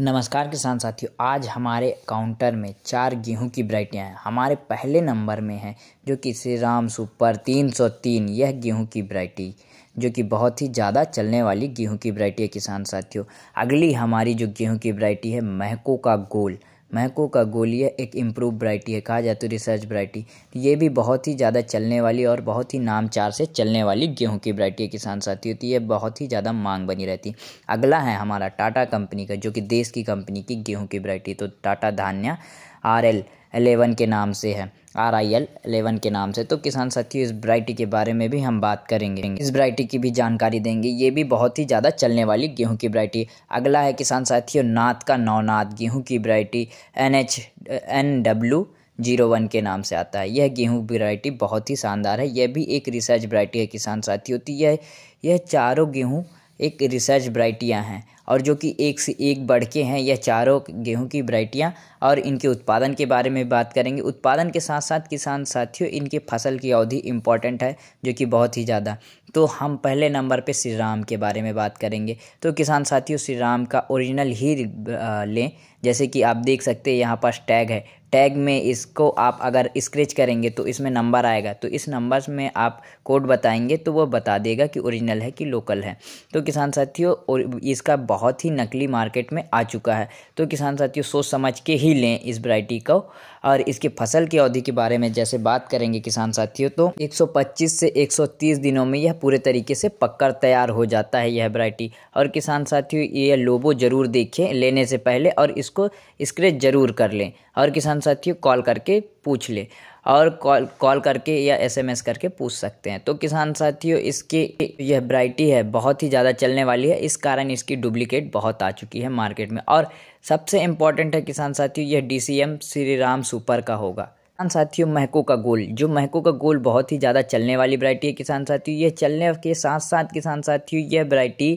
नमस्कार किसान साथियों आज हमारे काउंटर में चार गेहूं की वरायटियाँ हैं हमारे पहले नंबर में है जो कि श्री राम सुपर तीन सौ तीन यह गेहूं की वरायटी जो कि बहुत ही ज़्यादा चलने वाली गेहूं की वरायटी है किसान साथियों अगली हमारी जो गेहूं की वरायटी है महको का गोल महको का गोलिया एक इम्प्रूव ब्राइटी है कहा जाता है रिसर्च ब्राइटी ये भी बहुत ही ज़्यादा चलने वाली और बहुत ही नामचार से चलने वाली गेहूं की ब्राइटी है किसान साथी होती है बहुत ही ज़्यादा मांग बनी रहती है अगला है हमारा टाटा कंपनी का जो कि देश की कंपनी की गेहूँ की ब्राइटी तो Tata Dhanya R L eleven के नाम से है आर आई एल एलेवन के नाम से तो किसान साथी इस वरायटी के बारे में भी हम बात करेंगे इस वरायटी की भी जानकारी देंगे ये भी बहुत ही ज़्यादा चलने वाली गेहूं की वरायटी अगला है किसान साथियों नाथ का नौनाथ गेहूं की variety N H N W zero one के नाम से आता है यह गेहूं वरायटी बहुत ही शानदार है यह भी एक रिसर्च वरायटी है किसान साथी होती है यह चारों गेहूँ एक रिसर्च वरायटियाँ हैं और जो कि एक से एक बढ़ के हैं यह चारों गेहूं की वराइटियाँ और इनके उत्पादन के बारे में बात करेंगे उत्पादन के साथ साथ किसान साथियों इनके फसल की अवधि इम्पॉर्टेंट है जो कि बहुत ही ज़्यादा तो हम पहले नंबर पे श्री राम के बारे में बात करेंगे तो किसान साथियों श्री राम का ओरिजिनल ही लें जैसे कि आप देख सकते हैं यहाँ पास टैग है टैग में इसको आप अगर स्क्रेच करेंगे तो इसमें नंबर आएगा तो इस नंबर में आप कोड बताएंगे तो वो बता देगा कि ओरिजिनल है कि लोकल है तो किसान साथियों और इसका बहुत ही नकली मार्केट में आ चुका है तो किसान साथियों सोच समझ के ही लें इस वैरायटी को और इसके फसल की अवधि के बारे में जैसे बात करेंगे किसान साथियों तो 125 से 130 दिनों में यह पूरे तरीके से पककर तैयार हो जाता है यह वैरायटी और किसान साथियों ये लोबो ज़रूर देखें लेने से पहले और इसको स्क्रेच ज़रूर कर लें और किसान साथियों कॉल करके पूछ लें और कॉल कॉल करके या एसएमएस करके पूछ सकते हैं तो किसान साथियों इसकी यह वैरायटी है बहुत ही ज़्यादा चलने वाली है इस कारण इसकी डुप्लीकेट बहुत आ चुकी है मार्केट में और सबसे इम्पॉर्टेंट है किसान साथियों यह डी श्री राम सुपर का होगा किसान साथियों महको का गोल जो महको का गोल बहुत ही ज़्यादा चलने वाली वैरायटी है किसान साथियों यह चलने के साथ साथ किसान साथियों यह वैरायटी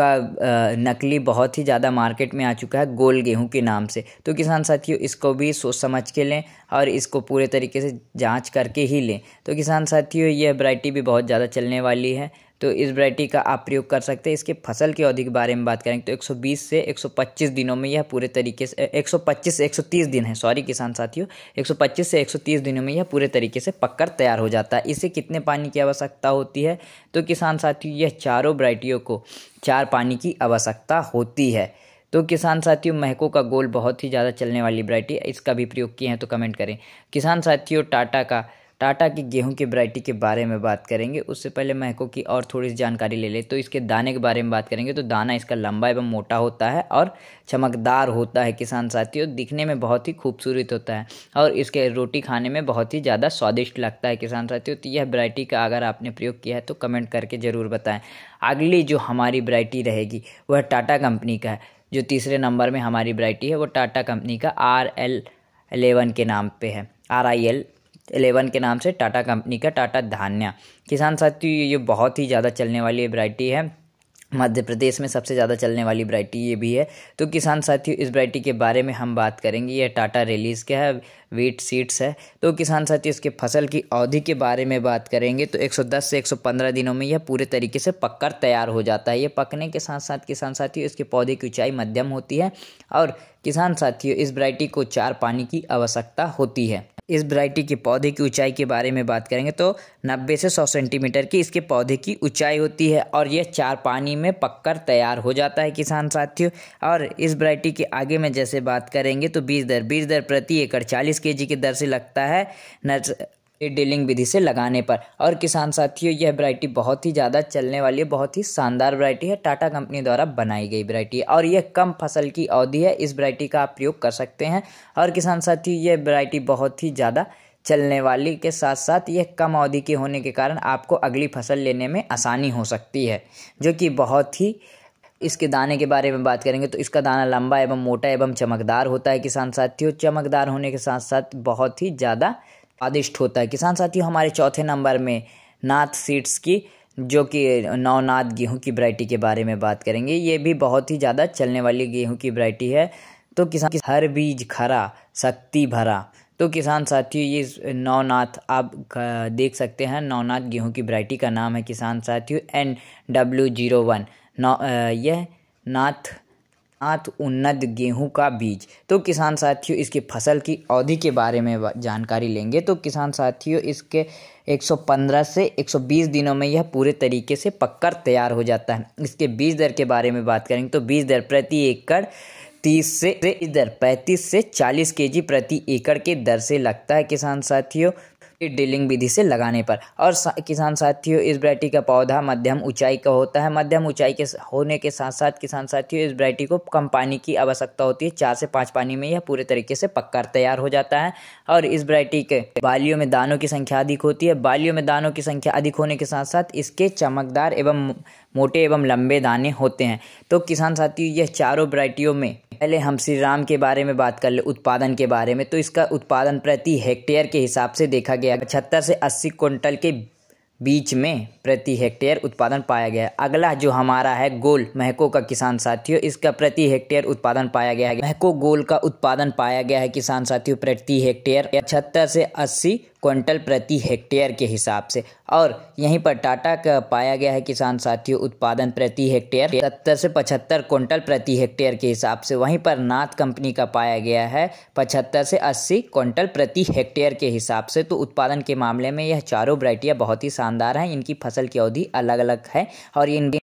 इसका नकली बहुत ही ज़्यादा मार्केट में आ चुका है गोल गेहूं के नाम से तो किसान साथियों इसको भी सोच समझ के लें और इसको पूरे तरीके से जांच करके ही लें तो किसान साथियों ये वैरायटी भी बहुत ज़्यादा चलने वाली है तो इस वैरायटी का आप प्रयोग कर सकते हैं इसके फसल की अवधि के बारे में बात करें तो 120 से 125 दिनों में यह पूरे तरीके से 125 से 130 दिन है सॉरी किसान साथियों 125 से 130 दिनों में यह पूरे तरीके से पककर तैयार हो जाता है इसे कितने पानी की आवश्यकता होती है तो किसान साथियों यह चारों वरायटियों को चार पानी की आवश्यकता होती है तो किसान साथियों महको का गोल बहुत ही ज़्यादा चलने वाली वरायटी इसका भी प्रयोग किए हैं तो कमेंट करें किसान साथियों टाटा का टाटा की गेहूं की वैरायटी के बारे में बात करेंगे उससे पहले महको की और थोड़ी सी जानकारी ले ले तो इसके दाने के बारे में बात करेंगे तो दाना इसका लंबा एवं मोटा होता है और चमकदार होता है किसान साथियों दिखने में बहुत ही खूबसूरत होता है और इसके रोटी खाने में बहुत ही ज़्यादा स्वादिष्ट लगता है किसान साथियों तो यह वैरायटी का अगर आपने प्रयोग किया है तो कमेंट करके ज़रूर बताएँ अगली जो हमारी वैरायटी रहेगी वह टाटा कंपनी का है जो तीसरे नंबर में हमारी वैरायटी है वो टाटा कंपनी का आर एल एलेवन के नाम पे है आर आई एल एलेवन के नाम से टाटा कंपनी का टाटा धान्या किसान साथी ये बहुत ही ज़्यादा चलने वाली वैरायटी है मध्य प्रदेश में सबसे ज़्यादा चलने वाली वरायटी ये भी है तो किसान साथियों इस ब्राइटी के बारे में हम बात करेंगे ये टाटा रिलीज़ क्या है वीट सीड्स है तो किसान साथी इसके फसल की अवधि के बारे में बात करेंगे तो 110 से 115 दिनों में यह पूरे तरीके से पककर तैयार हो जाता है ये पकने के साथ साथ किसान साथी इसके पौधे की ऊंचाई मध्यम होती है और किसान साथियों इस वरायटी को चार पानी की आवश्यकता होती है इस वरायटी के पौधे की ऊंचाई के बारे में बात करेंगे तो 90 से 100 सेंटीमीटर की इसके पौधे की ऊंचाई होती है और यह चार पानी में पककर तैयार हो जाता है किसान साथियों और इस वरायटी के आगे में जैसे बात करेंगे तो बीज दर बीज दर प्रति एकड़ 40 केजी की दर से लगता है ड्रिलिंग विधि से लगाने पर और किसान साथियों यह वरायटी बहुत ही ज़्यादा चलने वाली है बहुत ही शानदार वरायटी है टाटा कंपनी द्वारा बनाई गई वरायटी और यह कम फसल की अवधि है इस वरायटी का आप प्रयोग कर सकते हैं और किसान साथियों यह वरायटी बहुत ही ज़्यादा चलने वाली के साथ साथ यह कम अवधि की होने के कारण आपको अगली फसल लेने में आसानी हो सकती है जो कि बहुत ही इसके दाने के बारे में बात करेंगे तो इसका दाना लंबा एवं मोटा एवं चमकदार होता है किसान साथियों चमकदार होने के साथ साथ बहुत ही ज़्यादा स्वादिष्ट होता है किसान साथियों हमारे चौथे नंबर में नाथ सीड्स की जो कि नवनाथ गेहूं की वरायटी के बारे में बात करेंगे ये भी बहुत ही ज़्यादा चलने वाली गेहूं की वरायटी है तो किसान की हर बीज खरा शक्ति भरा तो किसान साथियों ये नौनाथ आप देख सकते हैं नौनाथ गेहूं की वरायटी का नाम है किसान साथियों एन डब्ल्यू जीरो वन नौ यह नाथ नाथ उन्नत गेहूं का बीज तो किसान साथियों इसकी फसल की अवधि के बारे में जानकारी लेंगे तो किसान साथियों इसके 115 से 120 दिनों में यह पूरे तरीके से पककर तैयार हो जाता है इसके बीज दर के बारे में बात करेंगे तो बीज दर प्रति एकड़ तीस से इधर पैंतीस से चालीस के जी प्रति एकड़ के दर से लगता है किसान साथियों ड्रिलिंग विधि से लगाने पर और किसान साथियों इस वरायटी का पौधा मध्यम ऊंचाई का होता है मध्यम ऊंचाई के होने के साथ साथ किसान साथियों इस वरायटी को कम पानी की आवश्यकता होती है चार से पाँच पानी में यह पूरे तरीके से पककर तैयार हो जाता है और इस वरायटी के बालियों में दानों की संख्या अधिक होती है बालियों में दानों की संख्या अधिक होने के साथ साथ इसके चमकदार एवं मोटे एवं लंबे दाने होते हैं तो किसान साथियों यह चारों वरायटियों में पहले हम श्री राम के बारे में बात कर ले उत्पादन के बारे में तो इसका उत्पादन प्रति हेक्टेयर के हिसाब से देखा गया पचहत्तर से अस्सी कुंटल के बीच में प्रति हेक्टेयर उत्पादन पाया गया अगला जो हमारा है गोल महको का किसान साथियों इसका प्रति हेक्टेयर उत्पादन पाया गया है महको गोल का उत्पादन पाया गया है किसान साथियों प्रति हेक्टेयर पचहत्तर से अस्सी क्विंटल प्रति हेक्टेयर के हिसाब से और यहीं पर टाटा का पाया गया है किसान साथियों उत्पादन प्रति हेक्टेयर सत्तर से पचहत्तर क्विंटल प्रति हेक्टेयर के हिसाब से वहीं पर नाथ कंपनी का पाया गया है पचहत्तर से अस्सी क्विंटल प्रति हेक्टेयर के हिसाब से तो उत्पादन के मामले में यह चारों वरायटियाँ बहुत ही शानदार हैं इनकी फसल की अवधि अलग अलग है और इन